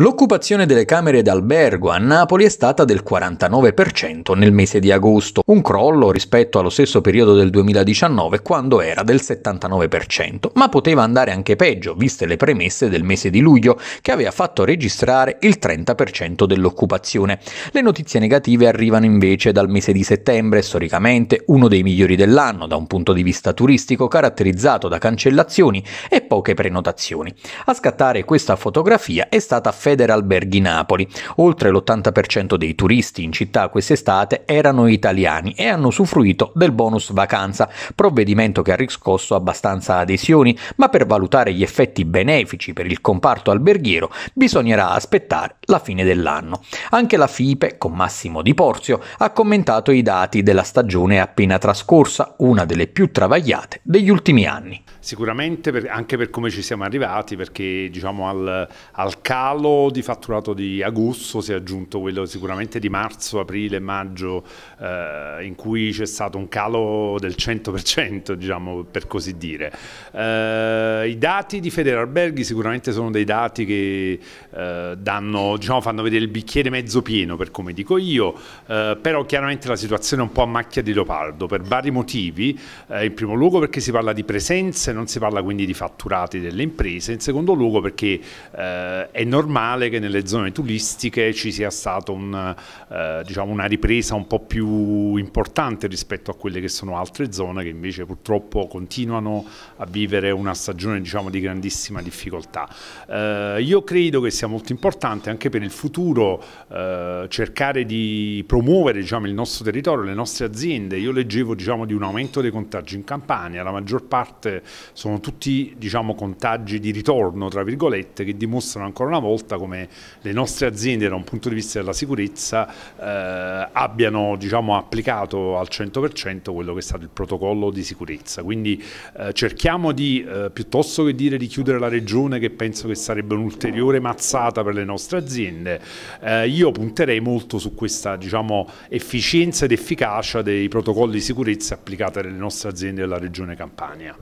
L'occupazione delle camere d'albergo a Napoli è stata del 49% nel mese di agosto, un crollo rispetto allo stesso periodo del 2019 quando era del 79%, ma poteva andare anche peggio, viste le premesse del mese di luglio, che aveva fatto registrare il 30% dell'occupazione. Le notizie negative arrivano invece dal mese di settembre, storicamente uno dei migliori dell'anno da un punto di vista turistico, caratterizzato da cancellazioni e poche prenotazioni. A scattare questa fotografia è stata Federalberghi Napoli. Oltre l'80% dei turisti in città quest'estate erano italiani e hanno usufruito del bonus vacanza, provvedimento che ha riscosso abbastanza adesioni, ma per valutare gli effetti benefici per il comparto alberghiero bisognerà aspettare la fine dell'anno. Anche la FIPE, con Massimo Di Porzio, ha commentato i dati della stagione appena trascorsa, una delle più travagliate degli ultimi anni. Sicuramente per, anche per come ci siamo arrivati, perché diciamo al, al calo di fatturato di agosto, si è aggiunto quello sicuramente di marzo, aprile, maggio, eh, in cui c'è stato un calo del 100%, diciamo, per così dire. Eh, I dati di Federalberghi sicuramente sono dei dati che eh, danno, diciamo, fanno vedere il bicchiere mezzo pieno, per come dico io, eh, però chiaramente la situazione è un po' a macchia di leopardo, per vari motivi, eh, in primo luogo perché si parla di presenze, non si parla quindi di fatturati delle imprese, in secondo luogo perché eh, è normale normale che nelle zone turistiche ci sia stata un, eh, diciamo una ripresa un po' più importante rispetto a quelle che sono altre zone che invece purtroppo continuano a vivere una stagione diciamo, di grandissima difficoltà. Eh, io credo che sia molto importante anche per il futuro eh, cercare di promuovere diciamo, il nostro territorio, le nostre aziende. Io leggevo diciamo, di un aumento dei contagi in Campania, la maggior parte sono tutti diciamo, contagi di ritorno, tra virgolette, che dimostrano ancora una volta come le nostre aziende da un punto di vista della sicurezza eh, abbiano diciamo, applicato al 100% quello che è stato il protocollo di sicurezza. Quindi eh, cerchiamo di, eh, piuttosto che dire di chiudere la regione, che penso che sarebbe un'ulteriore mazzata per le nostre aziende, eh, io punterei molto su questa diciamo, efficienza ed efficacia dei protocolli di sicurezza applicati alle nostre aziende della regione Campania.